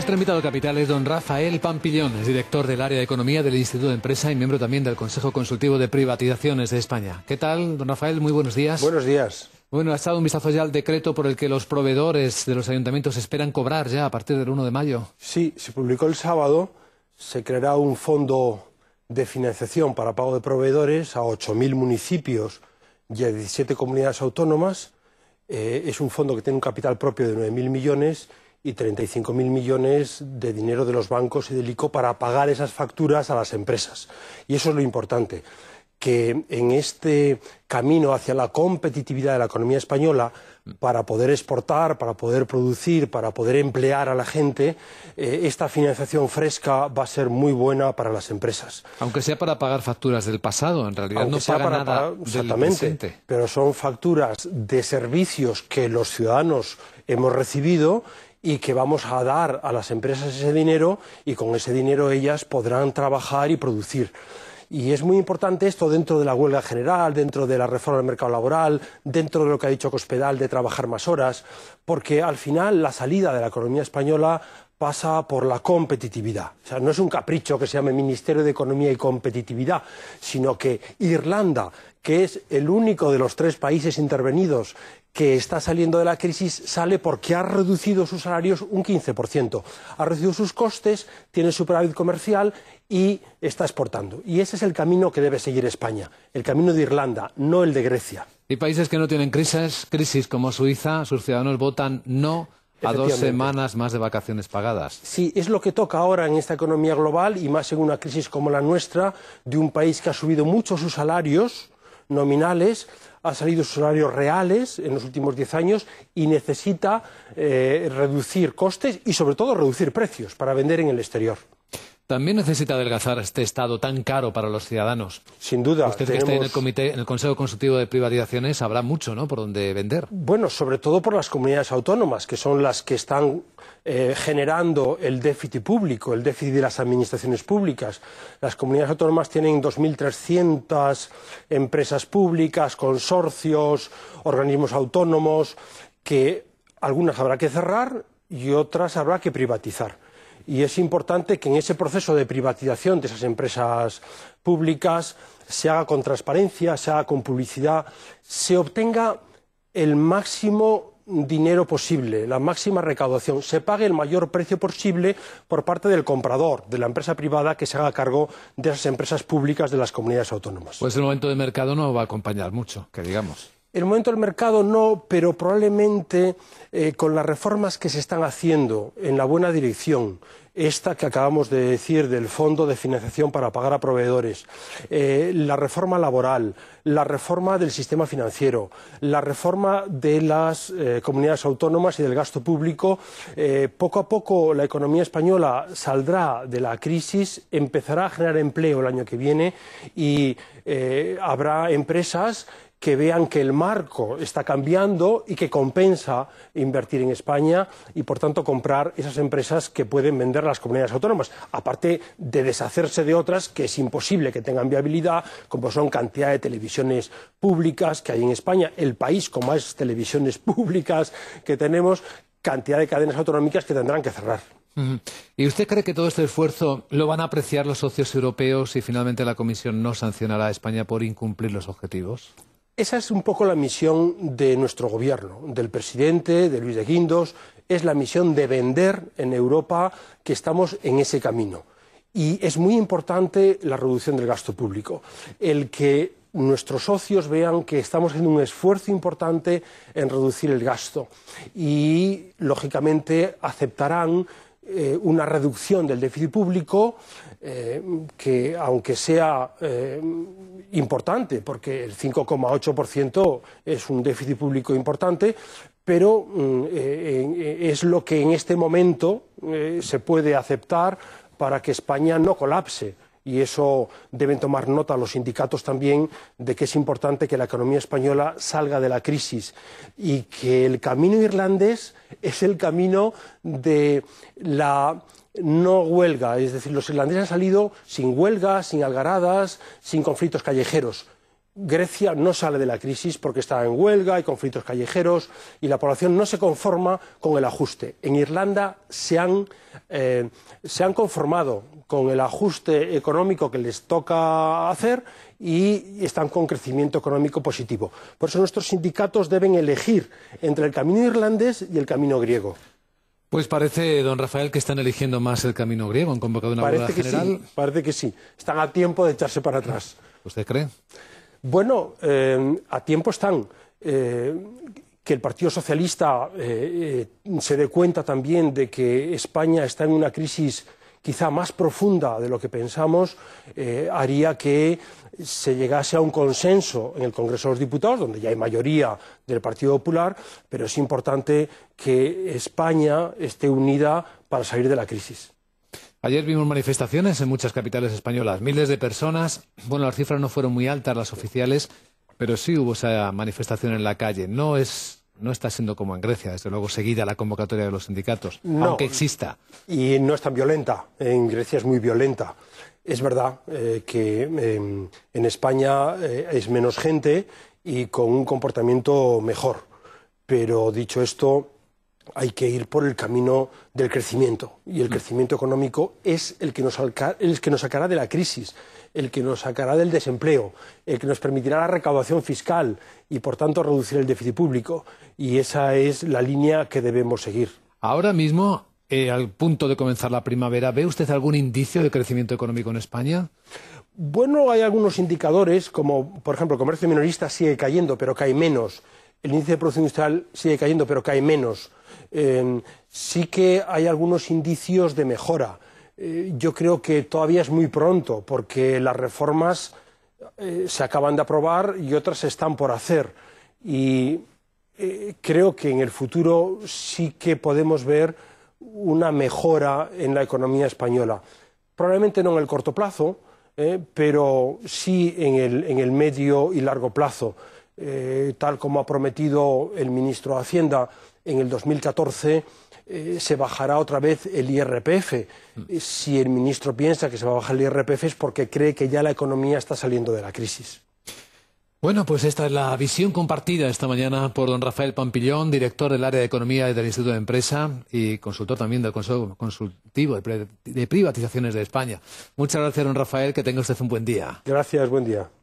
Nuestro invitado capital es don Rafael Pampillón, es director del área de economía del Instituto de Empresa y miembro también del Consejo Consultivo de Privatizaciones de España. ¿Qué tal, don Rafael? Muy buenos días. Buenos días. Bueno, ha estado un vistazo ya al decreto por el que los proveedores de los ayuntamientos esperan cobrar ya a partir del 1 de mayo. Sí, se publicó el sábado. Se creará un fondo de financiación para pago de proveedores a 8.000 municipios y a 17 comunidades autónomas. Eh, es un fondo que tiene un capital propio de 9.000 millones y mil millones de dinero de los bancos y del ICO para pagar esas facturas a las empresas. Y eso es lo importante, que en este camino hacia la competitividad de la economía española, para poder exportar, para poder producir, para poder emplear a la gente, eh, esta financiación fresca va a ser muy buena para las empresas. Aunque sea para pagar facturas del pasado, en realidad no paga para nada pagar, exactamente, pero son facturas de servicios que los ciudadanos hemos recibido y que vamos a dar a las empresas ese dinero y con ese dinero ellas podrán trabajar y producir. Y es muy importante esto dentro de la huelga general, dentro de la reforma del mercado laboral, dentro de lo que ha dicho Cospedal de trabajar más horas, porque al final la salida de la economía española pasa por la competitividad. O sea, no es un capricho que se llame Ministerio de Economía y Competitividad, sino que Irlanda, que es el único de los tres países intervenidos que está saliendo de la crisis sale porque ha reducido sus salarios un 15%, ha reducido sus costes, tiene superávit comercial y está exportando. Y ese es el camino que debe seguir España, el camino de Irlanda, no el de Grecia. Y países que no tienen crisis, crisis como Suiza, sus ciudadanos votan no a dos semanas más de vacaciones pagadas. Sí, es lo que toca ahora en esta economía global y más en una crisis como la nuestra, de un país que ha subido mucho sus salarios nominales, ha salido sus salarios reales en los últimos diez años y necesita eh, reducir costes y, sobre todo, reducir precios para vender en el exterior también necesita adelgazar este Estado tan caro para los ciudadanos. Sin duda. Usted que está en el, Consejo Consultivo de Privatizaciones habrá mucho, por donde vender. Bueno, sobre todo por las comunidades autónomas, que son las que están eh, generando el déficit público, el déficit de las administraciones públicas. Las comunidades autónomas tienen 2.300 empresas públicas, consorcios, organismos autónomos, que algunas habrá que cerrar y otras habrá que privatizar y es importante que en ese proceso de privatización de esas empresas públicas se haga con transparencia, se haga con publicidad, se obtenga el máximo dinero posible, la máxima recaudación, se pague el mayor precio posible por parte del comprador, de la empresa privada que se haga cargo de esas empresas públicas de las comunidades autónomas. Pues el momento de mercado no va a acompañar mucho, que digamos el momento del mercado no, pero probablemente eh, con las reformas que se están haciendo en la buena dirección, esta que acabamos de decir del fondo de financiación para pagar a proveedores, eh, la reforma laboral, la reforma del sistema financiero, la reforma de las eh, comunidades autónomas y del gasto público, poco a poco la economía española saldrá de la crisis, empezará a generar empleo el año que viene y habrá empresas que vean que el marco está cambiando y que compensa invertir en España y, por tanto, comprar esas empresas que pueden vender las comunidades autónomas, aparte de deshacerse de otras que es imposible que tengan viabilidad, como son cantidad de televisiones públicas que hay en España, el país con más televisiones públicas que tenemos, cantidad de cadenas autonómicas que tendrán que cerrar. ¿Y usted cree que todo este esfuerzo lo van a apreciar los socios europeos si finalmente la Comisión no sancionará a España por incumplir los objetivos? Esa es un poco la misión de nuestro gobierno, del presidente, de Luis de Guindos, es la misión de vender en Europa que estamos en ese camino. Y es muy importante la reducción del gasto público, el que nuestros socios vean que estamos haciendo un esfuerzo importante en reducir el gasto y, lógicamente, aceptarán eh, una reducción del déficit público eh, que, aunque sea eh, importante, porque el 5,8% es un déficit público importante, pero mm, es lo que en este momento se puede aceptar para que España no colapse y eso deben tomar nota los sindicatos también de que es importante que la economía española salga de la crisis y que el camino irlandés es el camino de la no huelga, es decir, los irlandeses han salido sin huelgas, sin algaradas, sin conflictos callejeros. Grecia no sale de la crisis porque está en huelga, hay conflictos callejeros y la población no se conforma con el ajuste. En Irlanda eh, se han, conformado con el ajuste económico que les toca hacer y están con crecimiento económico positivo. Por eso nuestros sindicatos deben elegir entre el camino irlandés y el camino griego. Pues parece, don Rafael, que están eligiendo más el camino griego. Han convocado una general. parece que sí. Están a tiempo de echarse para atrás. ¿Usted cree? Bueno, em, a tiempo están. Eh, que el Partido Socialista eh, eh, se dé cuenta también de que España está en una crisis quizá más profunda de lo que pensamos, haría que se llegase a un consenso en el Congreso de los Diputados, donde ya hay mayoría del Partido Popular, pero es importante que España esté unida para salir de la crisis. Ayer vimos manifestaciones en muchas capitales españolas, miles de personas. Bueno, las cifras no fueron muy altas, las oficiales, pero sí hubo esa manifestación en la calle. No es no está siendo como en Grecia, desde luego seguida la convocatoria de los sindicatos, aunque exista. Y no es tan violenta. En Grecia es muy violenta. Es verdad eh, que em, en España eh, es menos gente y con un comportamiento mejor. Pero dicho esto, hay que ir por el camino del crecimiento y el mm. crecimiento económico es el que nos, sacará de la crisis, el que nos sacará del desempleo, el que nos permitirá la recaudación fiscal y por tanto reducir el déficit público y esa es la línea que debemos seguir. Ahora mismo, eh, al punto de comenzar la primavera, ¿ve usted algún indicio de crecimiento económico en España? Bueno, hay algunos indicadores, como por ejemplo el comercio minorista sigue cayendo, pero cae menos el índice de producción industrial sigue cayendo, pero cae menos. Eh, sí que hay algunos indicios de mejora. Eh, yo creo que todavía es muy pronto, porque las reformas eh, se acaban de aprobar y otras están por hacer. Y creo que en el futuro sí que podemos ver una mejora en la economía española. Probablemente no en el corto plazo, pero sí en el medio y largo plazo. Eh, tal como ha prometido el ministro de Hacienda en el 2014, eh, se bajará otra vez el IRPF. Mm. Eh, si el ministro piensa que se va a bajar el IRPF es porque cree que ya la economía está saliendo de la crisis. Bueno, pues esta es la visión compartida esta mañana por don Rafael Pampillón, director del área de economía del Instituto de Empresa y consultor también del Consejo Consultivo de Privatizaciones de España. Muchas gracias, don Rafael, que tenga usted un buen día. Gracias, buen día.